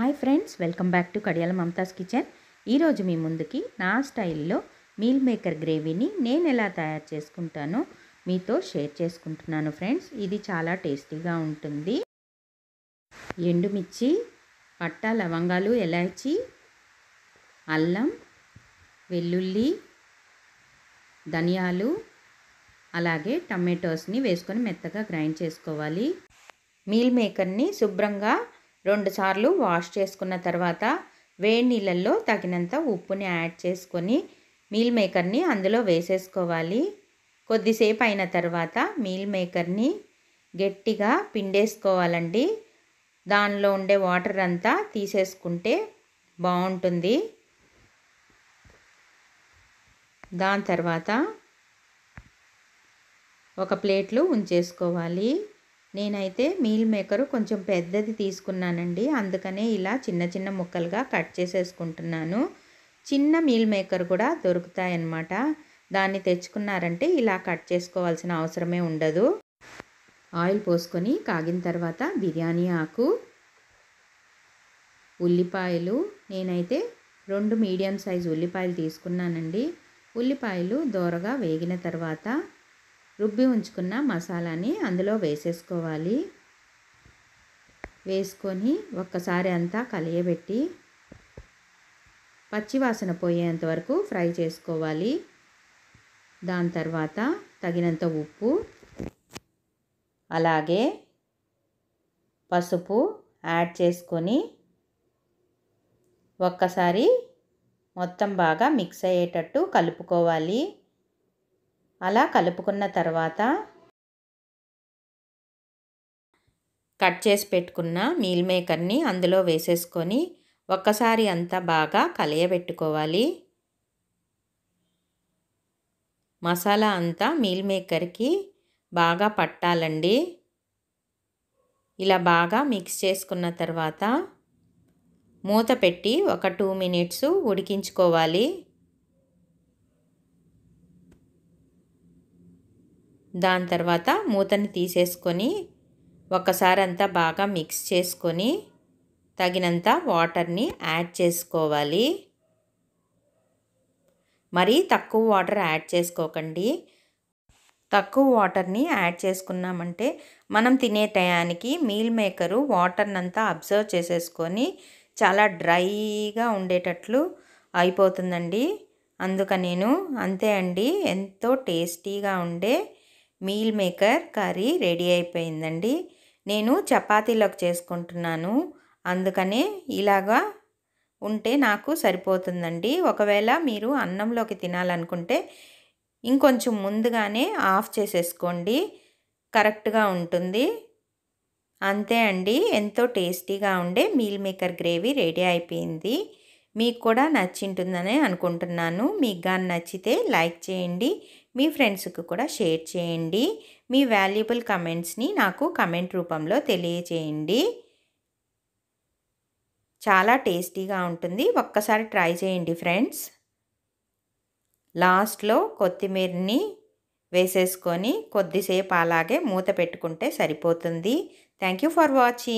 hi friends welcome back to Kadiyala Mamatha's kitchen ఈరోజు మీ ముందుకి నా స్టైల్లో మీల్ మేకర్ గ్రేవీని నేను ఎలా తయారు చేసుకుంటానో మీతో షేర్ చేసుకుంటున్నాను ఫ్రెండ్స్ ఇది చాలా టేస్టీగా ఉంటుంది ఎండుమిర్చి పట్ట లవంగాలు ఎలాచి అల్లం వెల్లుల్లి ధనియాలు అలాగే టమాటోస్ని వేసుకొని మెత్తగా గ్రైండ్ చేసుకోవాలి మీల్ మేకర్ని శుభ్రంగా రెండు సార్లు వాష్ చేసుకున్న తర్వాత వేడి నీళ్ళల్లో తగినంత ఉప్పుని యాడ్ చేసుకొని మీల్ మేకర్ని అందులో వేసేసుకోవాలి కొద్దిసేపు అయిన తర్వాత మీల్ మేకర్ని గట్టిగా పిండేసుకోవాలండి దానిలో ఉండే వాటర్ అంతా తీసేసుకుంటే బాగుంటుంది దాని తర్వాత ఒక ప్లేట్లు ఉంచేసుకోవాలి నేనైతే మీల్ మేకరు కొంచెం పెద్దది తీసుకున్నానండి అందుకనే ఇలా చిన్న చిన్న ముక్కలుగా కట్ చేసేసుకుంటున్నాను చిన్న మీల్ మేకర్ కూడా దొరుకుతాయన్నమాట దాన్ని తెచ్చుకున్నారంటే ఇలా కట్ చేసుకోవాల్సిన అవసరమే ఉండదు ఆయిల్ పోసుకొని కాగిన తర్వాత బిర్యానీ ఆకు ఉల్లిపాయలు నేనైతే రెండు మీడియం సైజు ఉల్లిపాయలు తీసుకున్నానండి ఉల్లిపాయలు దోరగా వేగిన తర్వాత రుబ్బి ఉంచుకున్న మసాలాని అందులో వేసేసుకోవాలి వేసుకొని ఒక్కసారి అంతా కలియబెట్టి పచ్చివాసన పోయేంత వరకు ఫ్రై చేసుకోవాలి దాని తర్వాత తగినంత ఉప్పు అలాగే పసుపు యాడ్ చేసుకొని ఒక్కసారి మొత్తం బాగా మిక్స్ అయ్యేటట్టు కలుపుకోవాలి అలా కలుపుకున్న తర్వాత కట్ చేసి పెట్టుకున్న మీల్ మేకర్ని అందులో వేసేసుకొని ఒక్కసారి అంతా బాగా కలయబెట్టుకోవాలి మసాలా అంతా మీల్ మేకర్కి బాగా పట్టాలండి ఇలా బాగా మిక్స్ చేసుకున్న తర్వాత మూత పెట్టి ఒక టూ మినిట్స్ ఉడికించుకోవాలి దాని తర్వాత మూతని తీసేసుకొని ఒకసారి అంతా బాగా మిక్స్ చేసుకొని తగినంత వాటర్ని యాడ్ చేసుకోవాలి మరి తక్కువ వాటర్ యాడ్ చేసుకోకండి తక్కువ వాటర్ని యాడ్ చేసుకున్నామంటే మనం తినే టయానికి మీల్ మేకరు వాటర్నంతా అబ్జర్వ్ చేసేసుకొని చాలా డ్రైగా ఉండేటట్లు అయిపోతుందండి అందుక నేను అంతే అండి ఎంతో టేస్టీగా ఉండే మీల్ మేకర్ కర్రీ రెడీ అయిపోయిందండి నేను చపాతీలోకి చేసుకుంటున్నాను అందుకనే ఇలాగా ఉంటే నాకు సరిపోతుందండి ఒకవేళ మీరు అన్నంలోకి తినాలనుకుంటే ఇంకొంచెం ముందుగానే ఆఫ్ చేసేసుకోండి కరెక్ట్గా ఉంటుంది అంతే అండి ఎంతో టేస్టీగా ఉండే మీల్ మేకర్ గ్రేవీ రెడీ అయిపోయింది మీకు కూడా నచ్చింటుందని అనుకుంటున్నాను మీకు కానీ నచ్చితే లైక్ చేయండి మీ ఫ్రెండ్స్కి కూడా షేర్ చేయండి మీ వాల్యుబుల్ కమెంట్స్ని నాకు కమెంట్ రూపంలో తెలియచేయండి చాలా టేస్టీగా ఉంటుంది ఒక్కసారి ట్రై చేయండి ఫ్రెండ్స్ లాస్ట్లో కొత్తిమీరని వేసేసుకొని కొద్దిసేపు అలాగే మూత పెట్టుకుంటే సరిపోతుంది థ్యాంక్ యూ ఫర్ వాచింగ్